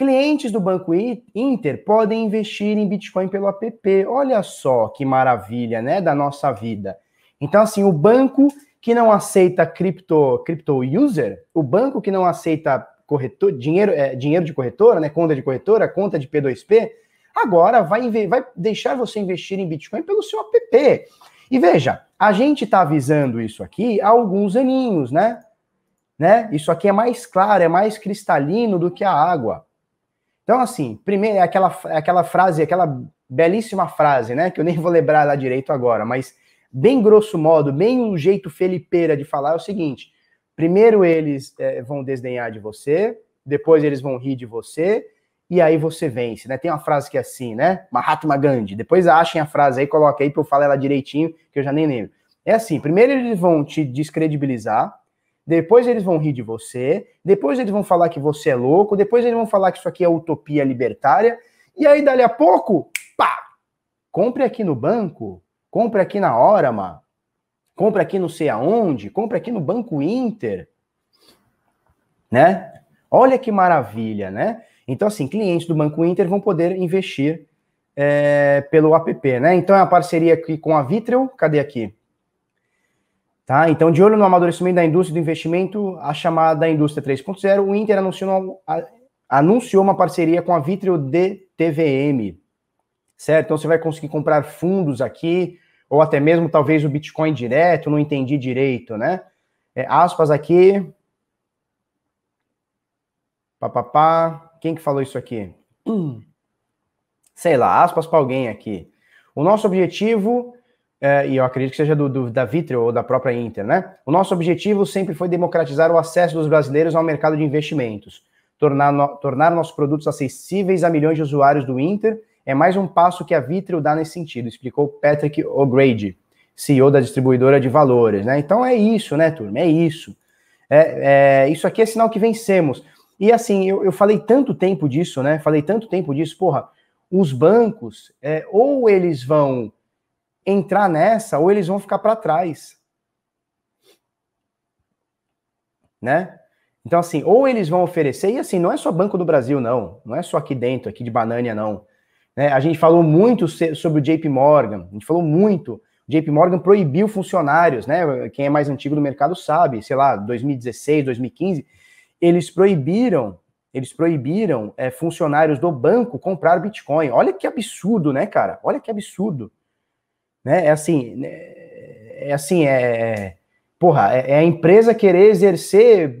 Clientes do Banco Inter podem investir em Bitcoin pelo app. Olha só que maravilha, né? Da nossa vida. Então, assim, o banco que não aceita cripto, cripto user, o banco que não aceita corretor, dinheiro, é, dinheiro de corretora, né? Conta de corretora, conta de P2P, agora vai, vai deixar você investir em Bitcoin pelo seu app. E veja, a gente está avisando isso aqui há alguns aninhos, né? né? Isso aqui é mais claro, é mais cristalino do que a água. Então, assim, primeiro, é aquela, é aquela frase, aquela belíssima frase, né? Que eu nem vou lembrar lá direito agora, mas bem grosso modo, bem o jeito felipeira de falar é o seguinte: primeiro eles é, vão desdenhar de você, depois eles vão rir de você, e aí você vence, né? Tem uma frase que é assim, né? Mahatma Gandhi. Depois achem a frase aí, coloquem aí para eu falar ela direitinho, que eu já nem lembro. É assim, primeiro eles vão te descredibilizar, depois eles vão rir de você, depois eles vão falar que você é louco, depois eles vão falar que isso aqui é utopia libertária, e aí dali a pouco, pá! Compre aqui no banco, compre aqui na Orama, compre aqui não sei aonde, compre aqui no Banco Inter, né? Olha que maravilha, né? Então, assim, clientes do Banco Inter vão poder investir é, pelo app, né? Então, é a parceria aqui com a Vitrel, cadê aqui? Tá? Então, de olho no amadurecimento da indústria do investimento, a chamada indústria 3.0, o Inter anunciou uma, anunciou uma parceria com a Vitrio DTVM, certo? Então, você vai conseguir comprar fundos aqui, ou até mesmo talvez o Bitcoin direto, não entendi direito, né? É, aspas aqui. Papapá. Quem que falou isso aqui? Sei lá, aspas para alguém aqui. O nosso objetivo é, e eu acredito que seja do, do, da Vitrio ou da própria Inter, né? O nosso objetivo sempre foi democratizar o acesso dos brasileiros ao mercado de investimentos, tornar, no, tornar nossos produtos acessíveis a milhões de usuários do Inter. É mais um passo que a Vitrio dá nesse sentido, explicou Patrick O'Grady, CEO da distribuidora de valores, né? Então é isso, né, turma? É isso. É, é isso aqui é sinal que vencemos. E assim, eu, eu falei tanto tempo disso, né? Falei tanto tempo disso, porra. Os bancos, é, ou eles vão entrar nessa ou eles vão ficar para trás. Né? Então, assim, ou eles vão oferecer, e assim, não é só Banco do Brasil, não. Não é só aqui dentro, aqui de Banânia, não. Né? A gente falou muito sobre o JP Morgan, a gente falou muito. O JP Morgan proibiu funcionários, né? Quem é mais antigo do mercado sabe, sei lá, 2016, 2015, eles proibiram, eles proibiram é, funcionários do banco comprar Bitcoin. Olha que absurdo, né, cara? Olha que absurdo. Né? É assim, né, é assim, é. Porra, é, é a empresa querer exercer.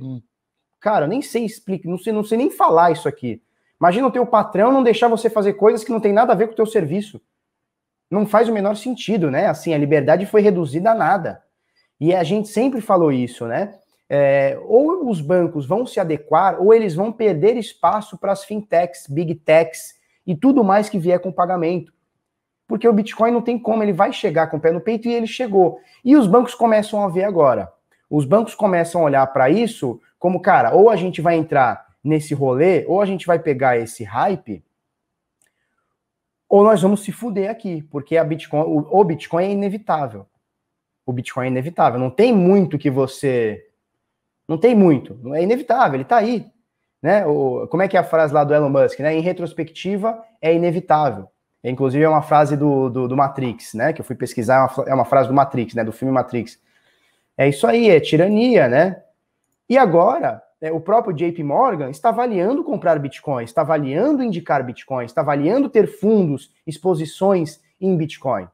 Cara, nem sei explicar, não sei, não sei nem falar isso aqui. Imagina o teu patrão não deixar você fazer coisas que não tem nada a ver com o teu serviço. Não faz o menor sentido, né? Assim, a liberdade foi reduzida a nada. E a gente sempre falou isso, né? É, ou os bancos vão se adequar, ou eles vão perder espaço para as fintechs, big techs e tudo mais que vier com pagamento porque o Bitcoin não tem como, ele vai chegar com o pé no peito e ele chegou. E os bancos começam a ver agora. Os bancos começam a olhar para isso como, cara, ou a gente vai entrar nesse rolê, ou a gente vai pegar esse hype, ou nós vamos se fuder aqui, porque a Bitcoin, o, o Bitcoin é inevitável. O Bitcoin é inevitável, não tem muito que você não tem muito, é inevitável, ele tá aí, né? O, como é que é a frase lá do Elon Musk, né? Em retrospectiva é inevitável. Inclusive, é uma frase do, do, do Matrix, né? Que eu fui pesquisar, é uma, é uma, frase do Matrix, né? Do filme Matrix. É isso aí, é tirania, né? E agora, é, o próprio JP Morgan está avaliando comprar Bitcoin, está avaliando indicar Bitcoin, está avaliando ter fundos, exposições em Bitcoin.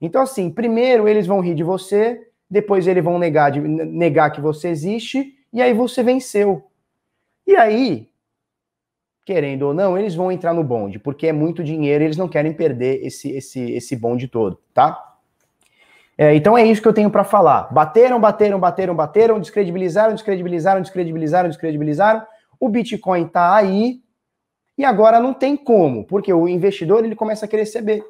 Então, assim, primeiro eles vão rir de você, depois eles vão negar, de, negar que você existe, e aí você venceu. E aí, querendo ou não, eles vão entrar no bonde, porque é muito dinheiro e eles não querem perder esse, esse, esse bonde todo, tá? É, então é isso que eu tenho para falar. Bateram, bateram, bateram, bateram, descredibilizaram, descredibilizaram, descredibilizaram, descredibilizaram. O Bitcoin tá aí e agora não tem como, porque o investidor ele começa a querer saber,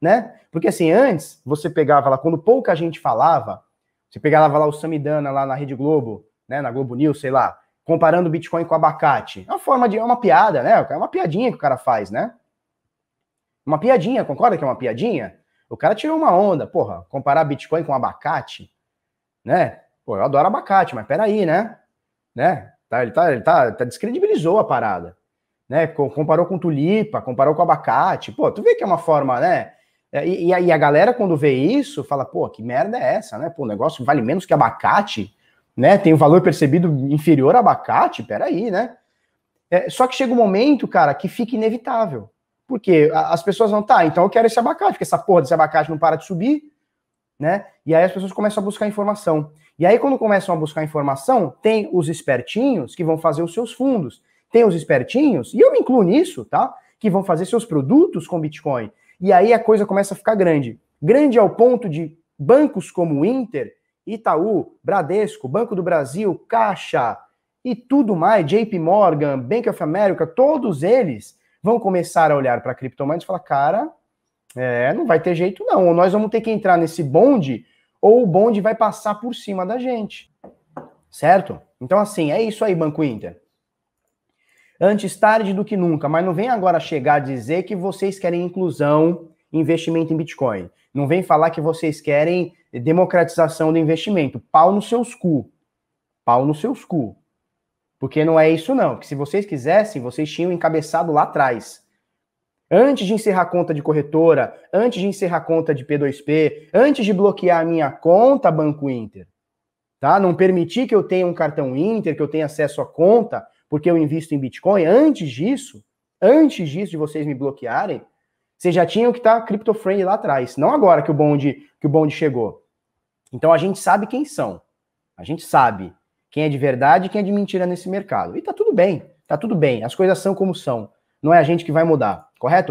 né? Porque assim, antes você pegava lá, quando pouca gente falava, você pegava lá o Samidana lá na Rede Globo, né, na Globo News, sei lá, comparando o Bitcoin com abacate. É uma forma de. É uma piada, né? É uma piadinha que o cara faz, né? Uma piadinha, concorda que é uma piadinha? O cara tirou uma onda, porra, comparar Bitcoin com abacate, né? Pô, eu adoro abacate, mas peraí, né? Né? Tá, ele tá, ele tá, tá descredibilizou a parada, né? Comparou com tulipa, comparou com abacate. Pô, tu vê que é uma forma, né? É, e, e, e a galera, quando vê isso, fala, pô, que merda é essa, né? Pô, o negócio vale menos que abacate né? Tem o um valor percebido inferior a abacate, peraí, né? É, só que chega um momento, cara, que fica inevitável. Porque as pessoas vão, tá, então eu quero esse abacate, porque essa porra desse abacate não para de subir, né? E aí as pessoas começam a buscar informação. E aí, quando começam a buscar informação, tem os espertinhos que vão fazer os seus fundos, tem os espertinhos, e eu me incluo nisso, tá? Que vão fazer seus produtos com Bitcoin. E aí a coisa começa a ficar grande. Grande ao ponto de bancos como o Inter Itaú, Bradesco, Banco do Brasil, Caixa e tudo mais, JP Morgan, Bank of America, todos eles vão começar a olhar para criptomoedas e falar, cara, é, não vai ter jeito não, ou nós vamos ter que entrar nesse bonde, ou o bonde vai passar por cima da gente, certo? Então assim, é isso aí, Banco Inter. Antes tarde do que nunca, mas não vem agora chegar a dizer que vocês querem inclusão, investimento em Bitcoin. Não vem falar que vocês querem democratização do investimento. Pau nos seus cu. Pau nos seus cu. Porque não é isso, não. Que se vocês quisessem, vocês tinham encabeçado lá atrás. Antes de encerrar a conta de corretora, antes de encerrar a conta de P2P, antes de bloquear a minha conta Banco Inter, tá? Não permitir que eu tenha um cartão Inter, que eu tenha acesso à conta, porque eu invisto em Bitcoin. Antes disso, antes disso de vocês me bloquearem, vocês já tinham que estar tá crypto-friendly lá atrás. Não agora que o bonde que o bonde chegou. Então a gente sabe quem são. A gente sabe quem é de verdade e quem é de mentira nesse mercado. E tá tudo bem, tá tudo bem. As coisas são como são. Não é a gente que vai mudar, correto?